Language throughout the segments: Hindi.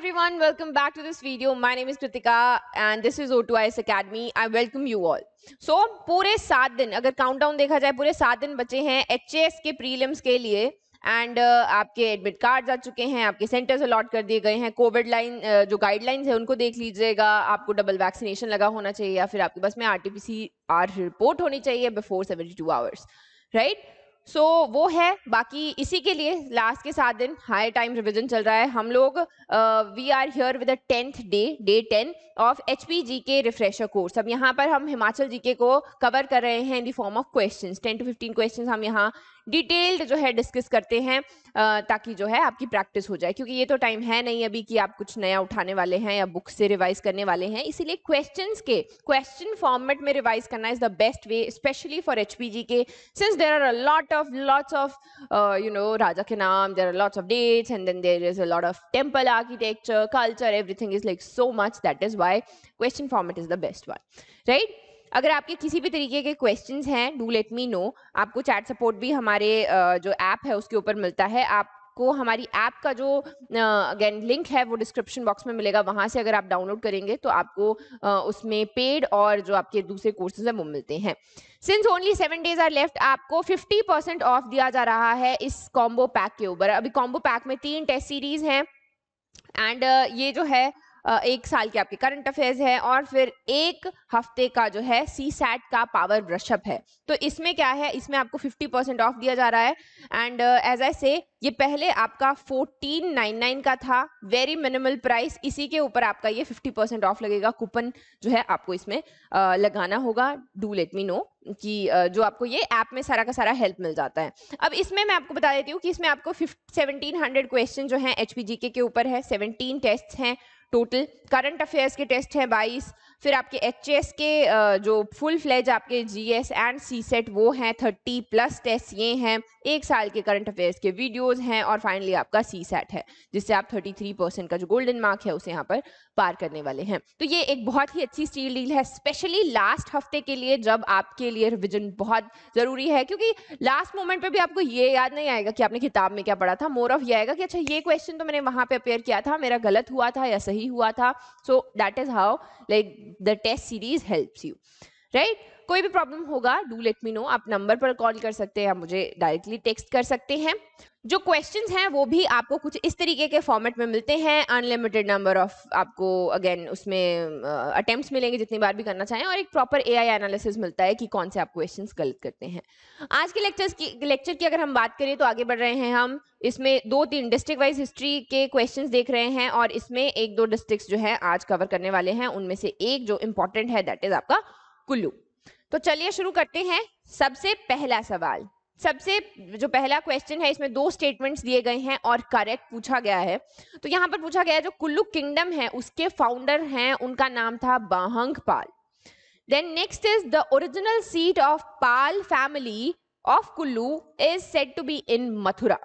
everyone, welcome back to this video. My name is Kritika and this is O2IS Academy. I welcome you all. So, पूरे सात दिन अगर countdown देखा जाए पूरे सात दिन बचे हैं एच के प्रीलियम्स के लिए एंड uh, आपके एडमिट कार्ड आ चुके हैं आपके सेंटर्स अलॉट कर दिए गए हैं कोविड लाइन uh, जो गाइडलाइंस है उनको देख लीजिएगा आपको डबल वैक्सीनेशन लगा होना चाहिए या फिर आपके बस में R T P C R report होनी चाहिए before seventy two hours right so so, वो है बाकी इसी के लिए लास्ट के सात दिन हाई टाइम रिवीजन चल रहा है हम लोग we are here with tenth day day ten of H P G K refresher course अब यहाँ पर हम हिमाचल जी के को कवर कर रहे हैं in the form of question ten to fifteen question हम यहाँ डिटेल्ड जो है डिस्कस करते हैं ताकि जो है आपकी प्रैक्टिस हो जाए क्योंकि ये तो टाइम है नहीं अभी कि आप कुछ नया उठाने वाले हैं या बुक से रिवाइज करने वाले हैं इसीलिए क्वेश्चन के क्वेश्चन फॉर्मेट में रिवाइज करना is the best way specially for H K since there are a lot of lots of you know राजा के नाम there are lots of dates and then there is a lot of temple architecture culture everything is like so much that is why question format is the best one right अगर आपके किसी भी तरीके के क्वेश्चंस हैं डू लेट मी नो आपको चैट सपोर्ट भी हमारे जो ऐप है उसके ऊपर मिलता है आप आपको हमारी ऐप का जो अगेन लिंक है वो डिस्क्रिप्शन बॉक्स में मिलेगा वहां से अगर आप डाउनलोड करेंगे तो आपको uh, उसमें पेड और जो आपके दूसरे कोर्सेज हैं वो मिलते हैं since only seven days are left आपको फिफ्टी परसेंट ऑफ दिया जा रहा है इस कॉम्बो पैक के ऊपर अभी कॉम्बो पैक में तीन टेस्ट सीरीज हैं एंड uh, ये जो है एक साल के आपके करंट अफेयर्स है और फिर एक हफ्ते का जो है सी सैट का पावर ब्रशअप है तो इसमें क्या है इसमें आपको 50 परसेंट ऑफ दिया जा रहा है एंड एज आई से ये पहले आपका 1499 का था वेरी मिनिमल प्राइस इसी के ऊपर आपका ये 50 परसेंट ऑफ लगेगा कूपन जो है आपको इसमें uh, लगाना होगा डू लेट मी नो कि uh, जो आपको ये ऐप में सारा का सारा हेल्प मिल जाता है अब इसमें मैं आपको बता देती हूँ कि इसमें आपको सेवनटीन हंड्रेड क्वेश्चन जो है एच के, के ऊपर है सेवनटीन टेस्ट हैं टोटल करंट अफेयर्स के टेस्ट हैं बाईस फिर आपके एच के जो फुल फ्लेज आपके जीएस एंड सी सेट वो हैं थर्टी प्लस टेस्ट ये हैं एक साल के करंट अफेयर्स के वीडियोस हैं और फाइनली आपका सी सेट है जिससे आप थर्टी थ्री परसेंट का जो गोल्डन मार्क है उसे यहाँ पर पार करने वाले हैं तो ये एक बहुत ही अच्छी स्टील डील है स्पेशली लास्ट हफ्ते के लिए जब आपके लिए रिविजन बहुत ज़रूरी है क्योंकि लास्ट मोमेंट पर भी आपको ये याद नहीं आएगा कि आपने किताब में क्या पढ़ा था मोर ऑफ ये आएगा कि अच्छा ये क्वेश्चन तो मैंने वहाँ पर अपेयर किया था मेरा गलत हुआ था या सही नहीं हुआ था so that is how like the test series helps you right कोई भी प्रॉब्लम होगा डू लेट मी नो आप नंबर पर कॉल कर सकते हैं या मुझे डायरेक्टली टेक्स्ट कर सकते हैं जो क्वेश्चंस हैं वो भी आपको कुछ इस तरीके के फॉर्मेट में मिलते हैं अनलिमिटेड नंबर ऑफ आपको अगेन उसमें अटेम्प्ट uh, मिलेंगे जितनी बार भी करना चाहें और एक प्रॉपर ए एनालिसिस मिलता है कि कौन से आप क्वेश्चन गलत करते हैं आज के लेक्चर्स की लेक्चर की अगर हम बात करें तो आगे बढ़ रहे हैं हम इसमें दो तीन डिस्ट्रिक्ट वाइज हिस्ट्री के क्वेश्चन देख रहे हैं और इसमें एक दो डिस्ट्रिक्ट जो है आज कवर करने वाले हैं उनमें से एक जो इंपॉर्टेंट है दैट इज आपका कुल्लू तो चलिए शुरू करते हैं सबसे पहला सवाल सबसे जो पहला क्वेश्चन है इसमें दो स्टेटमेंट्स दिए गए हैं और करेक्ट पूछा गया है तो यहाँ पर पूछा गया है जो कुल्लू किंगडम है उसके फाउंडर हैं उनका नाम था Bahang Pal then next is the original seat of Pal family of Kullu is said to be in Mathura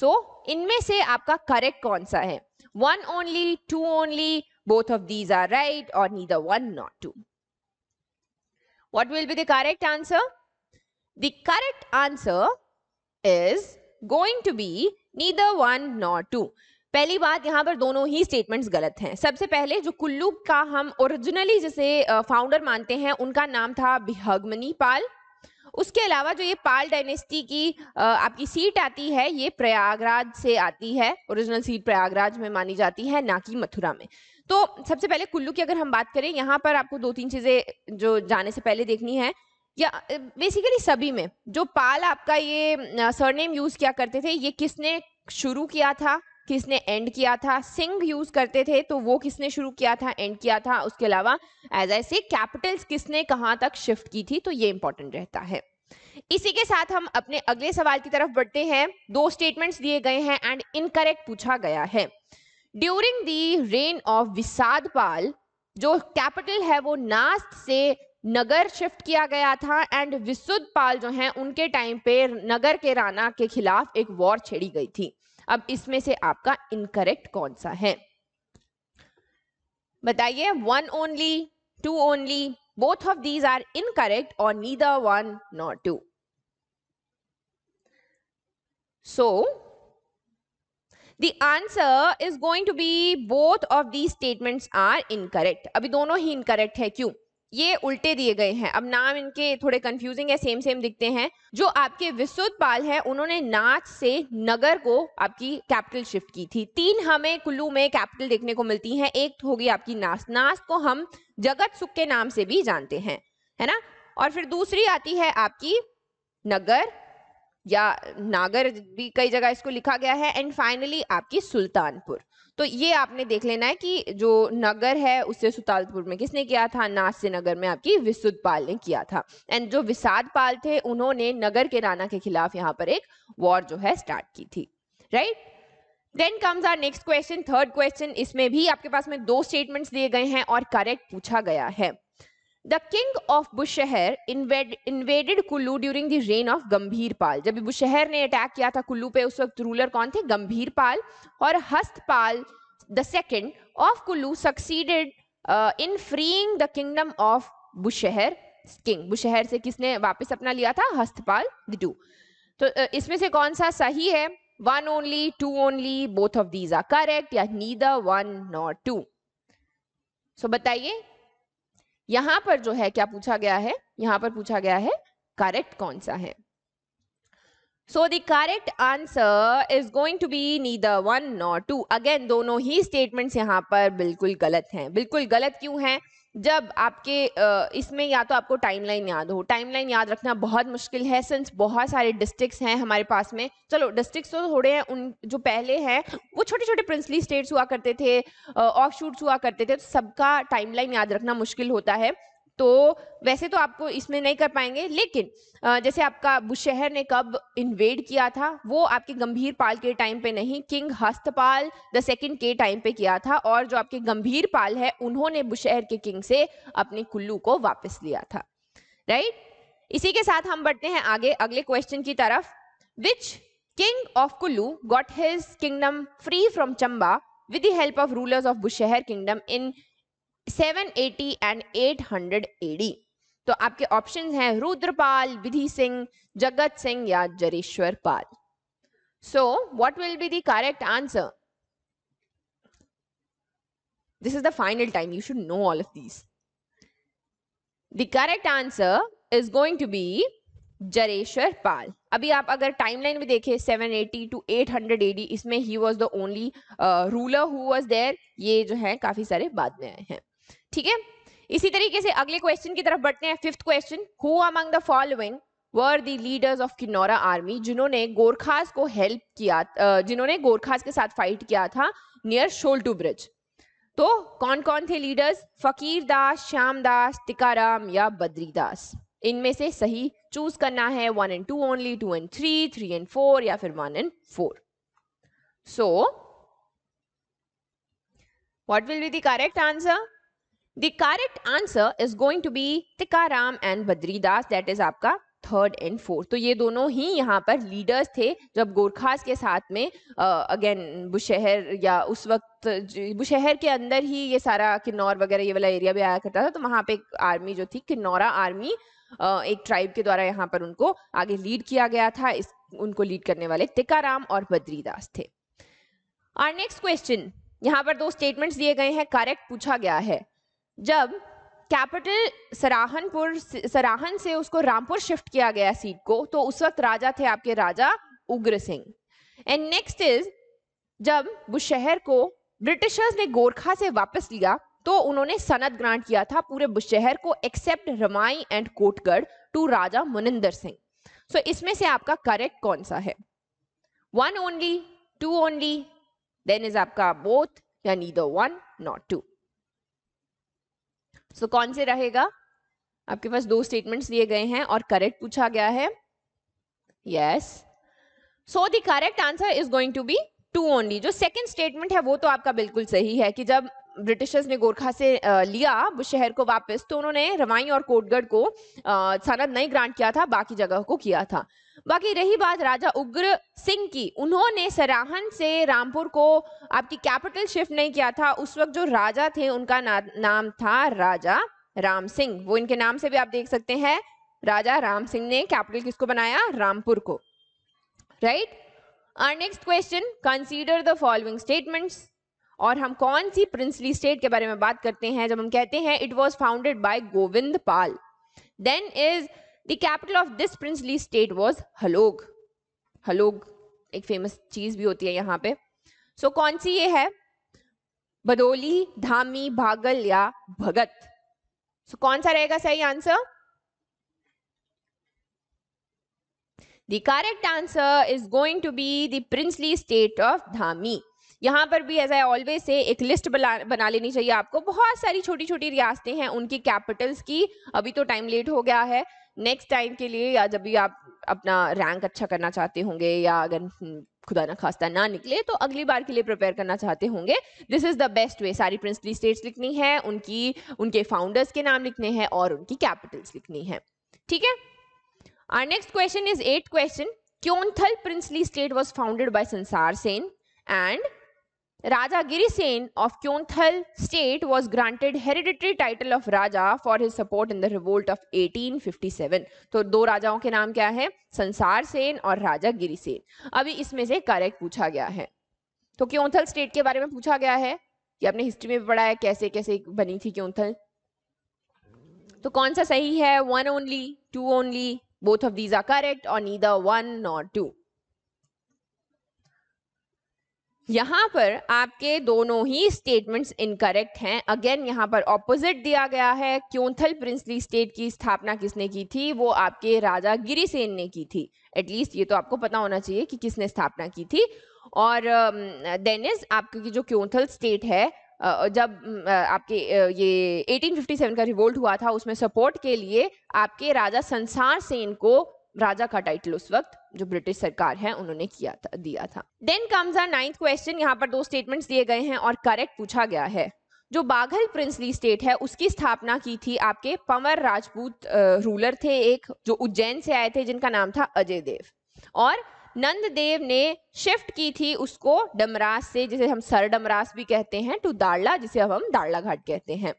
so इनमें से आपका करेक्ट कौन सा है one only two only both of these are right और neither one not two What will be the correct answer? The correct answer is going to be neither one nor two. पहली बात यहाँ पर दोनों ही स्टेटमेंट्स गलत हैं सबसे पहले जो कुल्लू का हम ओरिजिनली जिसे फाउंडर मानते हैं उनका नाम था बिहगमनी पाल उसके अलावा जो ये पाल डायनेस्टी की आपकी सीट आती है ये प्रयागराज से आती है ओरिजिनल सीट प्रयागराज में मानी जाती है ना कि मथुरा में तो सबसे पहले कुल्लू की अगर हम बात करें यहाँ पर आपको दो तीन चीजें जो जाने से पहले देखनी है या बेसिकली सभी में जो पाल आपका ये सरनेम यूज किया करते थे ये किसने शुरू किया था किसने एंड किया था सिंह यूज करते थे तो वो किसने शुरू किया था एंड किया था उसके अलावा एज आई से कैपिटल्स किसने कहाँ तक शिफ्ट की थी तो ये इंपॉर्टेंट रहता है इसी के साथ हम अपने अगले सवाल की तरफ बढ़ते हैं दो स्टेटमेंट्स दिए गए हैं एंड इनकरेक्ट पूछा गया है during the reign of Visad Pal जो कैपिटल है वो नास्त से नगर शिफ्ट किया गया था एंड विशुद्ध पाल जो हैं उनके टाइम पे नगर के राणा के खिलाफ एक वॉर छेड़ी गई थी अब इसमें से आपका इनकरेक्ट कौन सा है बताइए one only two only both of these are incorrect और neither one not two so The answer is going to be both of these statements are incorrect. अभी दोनों ही incorrect है क्यों ये उल्टे दिए गए हैं अब नाम इनके थोड़े कंफ्यूजिंग है सेम सेम दिखते हैं जो आपके विस्तुत पाल है उन्होंने नाच से नगर को आपकी कैपिटल शिफ्ट की थी तीन हमें कुल्लू में कैपिटल देखने को मिलती हैं एक तो होगी आपकी नाच नाच को हम जगत सुख के नाम से भी जानते हैं है ना और फिर दूसरी आती है आपकी नगर या नागर भी कई जगह इसको लिखा गया है एंड फाइनली आपकी सुल्तानपुर तो ये आपने देख लेना है कि जो नगर है उसे सुतालपुर में किसने किया था नास्य नगर में आपकी विशुद्ध पाल ने किया था एंड जो विसाद पाल थे उन्होंने नगर के राणा के खिलाफ यहाँ पर एक वॉर जो है स्टार्ट की थी right then comes our next question third question इसमें भी आपके पास में दो स्टेटमेंट्स दिए गए हैं और करेक्ट पूछा गया है the king of Bushahr invaded Kullu during the reign of Gambhir Pal जब बुशहर ने अटैक किया था कुल्लू पे उस वक्त रूलर कौन थे गंभीर पाल और Hastpal the second of Kullu succeeded in freeing the kingdom of Bushahr king Bushahr से किसने वापस अपना लिया था हस्तपाल द टू तो uh, इसमें से कौन सा सही है one only two only both of these are correct या neither one not two so बताइए यहां पर जो है क्या पूछा गया है यहां पर पूछा गया है करेक्ट कौन सा है the correct answer is going to be neither one not two again दोनों ही स्टेटमेंट्स यहाँ पर बिल्कुल गलत हैं बिल्कुल गलत क्यों हैं जब आपके इसमें या तो आपको टाइमलाइन याद हो टाइमलाइन याद रखना बहुत मुश्किल है सिंस बहुत सारे डिस्ट्रिक्ट्स हैं हमारे पास में चलो डिस्ट्रिक्ट्स तो थोड़े हैं उन जो पहले हैं वो छोटे छोटे प्रिंसली स्टेट्स हुआ करते थे ऑफ शूट्स हुआ करते थे तो सबका टाइमलाइन याद रखना मुश्किल होता है तो वैसे तो आपको इसमें नहीं कर पाएंगे लेकिन जैसे आपका बुशहर ने कब इन्वेड किया था वो आपके गंभीर पाल के टाइम पे नहीं किंग हस्तपाल द सेकंड के टाइम पे किया था और जो आपके गंभीर पाल है उन्होंने बुशहर के किंग से अपने कुल्लू को वापस लिया था राइट इसी के साथ हम बढ़ते हैं आगे अगले क्वेश्चन की तरफ which king of Kullu got his kingdom free from Chamba with the help of rulers of Bushahr kingdom in 780 and 800 AD तो आपके ऑप्शन हैं रुद्रपाल विधि सिंह जगत सिंह या Jareshwar Pal so what will be the correct answer this is the final time you should know all of these the correct answer is going to be Jareshwar Pal अभी आप अगर टाइमलाइन में देखें 780 टू एट एडी इसमें ही was the only ruler who was there ये जो है काफी सारे बाद में आए हैं ठीक है इसी तरीके से अगले क्वेश्चन की तरफ बढ़ते हैं fifth question who among the following were the leaders of Kinnaura army जिन्होंने गोरखास को हेल्प किया जिन्होंने गोरखास के साथ फाइट किया था नियर शोल्टू ब्रिज तो कौन कौन थे लीडर्स फकीर दास श्याम दास टिकाराम या बद्री दास इनमें से सही चूज करना है one and two only two and three three and four या फिर one and four so what will be the correct answer The correct answer is going to be Tikaram and Badridas. That is आपका थर्ड एंड फोर्थ तो ये दोनों ही यहाँ पर लीडर्स थे जब गोरखास के साथ में अगेन बुशहर या उस वक्त बुशहर के अंदर ही ये सारा किन्नौर वगैरह ये वाला एरिया भी आया करता था तो वहाँ पे एक आर्मी जो थी किन्नौरा आर्मी आ, एक ट्राइब के द्वारा यहाँ पर उनको आगे लीड किया गया था इस उनको लीड करने वाले तिकाराम और बद्रीदास थे और नेक्स्ट क्वेश्चन यहाँ पर दो स्टेटमेंट्स दिए गए हैं करेक्ट पूछा गया है जब कैपिटल सराहनपुर सराहन से उसको रामपुर शिफ्ट किया गया सीट को तो उस वक्त राजा थे आपके राजा उग्र सिंह एंड नेक्स्ट इज जब बुशहर को ब्रिटिशर्स ने गोरखा से वापस लिया तो उन्होंने सनद ग्रांट किया था पूरे बुशहर को except Ramai and Kotgarh to Raja Munindar Singh so इसमें से आपका करेक्ट कौन सा है one only two only then is आपका बोथ या neither one not two so so, कौन से रहेगा आपके पास दो स्टेटमेंट्स दिए गए हैं और करेक्ट पूछा गया है yes so the correct answer is going to be two only जो सेकंड स्टेटमेंट है वो तो आपका बिल्कुल सही है कि जब ब्रिटिशर्स ने गोरखा से लिया शहर को वापस तो उन्होंने रवाई और कोटगढ़ को सनद नहीं ग्रांट किया था बाकी जगह को किया था बाकी रही बात राजा उग्र सिंह की उन्होंने सराहन से रामपुर को आपकी कैपिटल शिफ्ट नहीं किया था उस वक्त जो राजा थे उनका ना, नाम था राजा राम सिंह वो इनके नाम से भी आप देख सकते हैं राजा राम सिंह ने कैपिटल किसको बनाया रामपुर को right our next question consider the following statements और हम कौन सी प्रिंसली स्टेट के बारे में बात करते हैं जब हम कहते हैं it was founded by Govind Pal then is the capital of this princely state was Halog Halog एक फेमस चीज भी होती है यहाँ पे सो so, कौन सी ये है बदोली धामी भागल या भगत सो so, कौन सा रहेगा सही answer The correct answer is going to be the princely state of Dhami. यहाँ पर भी एज आई ऑलवेज से एक लिस्ट बना बना लेनी चाहिए आपको बहुत सारी छोटी छोटी रियासतें हैं उनकी कैपिटल्स की अभी तो टाइम लेट हो गया है नेक्स्ट टाइम के लिए या जब भी आप अपना रैंक अच्छा करना चाहते होंगे या अगर हम्म, खुदा ना खास्ता ना निकले तो अगली बार के लिए प्रिपेयर करना चाहते होंगे this is the best way सारी प्रिंसली स्टेट्स लिखनी है उनकी उनके फाउंडर्स के नाम लिखने हैं और उनकी कैपिटल्स लिखनी है ठीक है our next question is eight question Keonthal princely state was founded by Sansar Sen and Raja Girisena of Kionthal state was granted hereditary title of Raja for his support in the revolt of 1857. तो दो राजाओं के नाम क्या है संसार सेन और राजा गिरिसेन अभी इसमें से करेक्ट पूछा गया है तो क्योंथल स्टेट के बारे में पूछा गया है कि आपने हिस्ट्री में पढ़ा है कैसे कैसे बनी थी क्योंथल तो कौन सा सही है one only two only both of these are correct और नीदर वन नॉट टू यहाँ पर आपके दोनों ही स्टेटमेंट्स इनकरेक्ट हैं अगेन यहाँ पर ऑपोजिट दिया गया है क्योंथल प्रिंसली स्टेट की स्थापना किसने की थी वो आपके राजा गिरिसेन ने की थी एटलीस्ट ये तो आपको पता होना चाहिए कि किसने स्थापना की थी और देन um, आपकी जो क्योंथल स्टेट है जब आपके ये 1857 का रिवोल्ट हुआ था उसमें सपोर्ट के लिए आपके राजा संसार सेन को राजा का टाइटल उस वक्त जो ब्रिटिश सरकार है उन्होंने किया था दिया था then comes our ninth question यहाँ पर दो स्टेटमेंट दिए गए हैं और करेक्ट पूछा गया है जो बाघल प्रिंसली स्टेट है उसकी स्थापना की थी आपके पंवर राजपूत रूलर थे एक जो उज्जैन से आए थे जिनका नाम था अजय देव और नंद देव ने शिफ्ट की थी उसको डमरास से जिसे हम सर डमरास भी कहते हैं टू दाड़ला जिसे अब हम दाड़ला घाट कहते हैं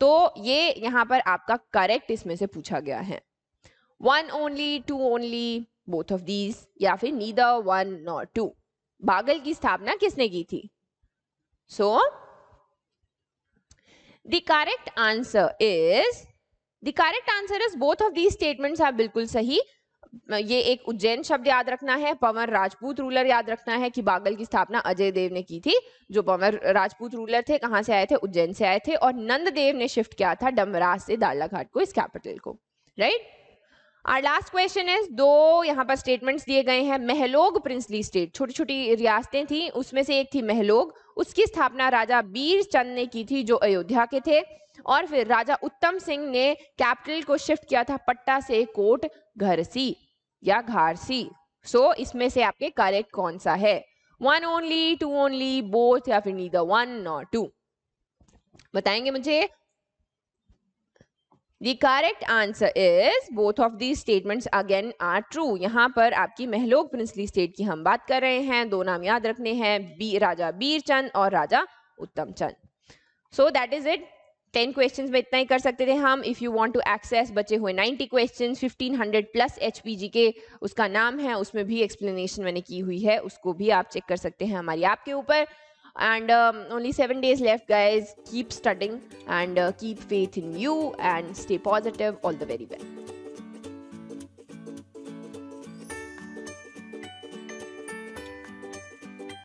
तो ये यहाँ पर आपका करेक्ट इसमें से पूछा गया है one only two only both of these या फिर नीदर वन नॉट टू बागल की स्थापना किसने की थी so the correct answer is the correct answer is both of these statements आप बिल्कुल सही ये एक उज्जैन शब्द याद रखना है पवन राजपूत रूलर याद रखना है कि बागल की स्थापना अजय देव ने की थी जो पवन राजपूत रूलर थे कहां से आए थे उज्जैन से आए थे और नंद देव ने शिफ्ट किया था डमराज से घाट को इस कैपिटल को right right? Our last question है दो यहाँ पर स्टेटमेंट्स दिए गए हैं महलोग प्रिंसली स्टेट छोटी छोटी रियासतें थी उसमें से एक थी महलोग उसकी स्थापना राजा बीर चंद ने की थी जो अयोध्या के थे और फिर राजा उत्तम सिंह ने कैपिटल को शिफ्ट किया था पट्टा से कोट घरसी या घारसी सो so, इसमें से आपके करेक्ट कौन सा है one only two only both या फिर नीदर वन नॉट टू बताएंगे मुझे The correct answer is both of these statements again are true. यहाँ पर आपकी महलोक प्रिंसली स्टेट की हम बात कर रहे हैं दो नाम याद रखने हैं बी राजा बीरचंद और Raja Uttam Chand so that is it ten question में इतना ही कर सकते थे हम if you want to access बचे हुए ninety question fifteen hundred plus H P G K उसका नाम है उसमें भी एक्सप्लेनेशन मैंने की हुई है उसको भी आप चेक कर सकते हैं हमारी आपके ऊपर and um, only seven days left guys keep studying and uh, keep faith in you and stay positive all the very best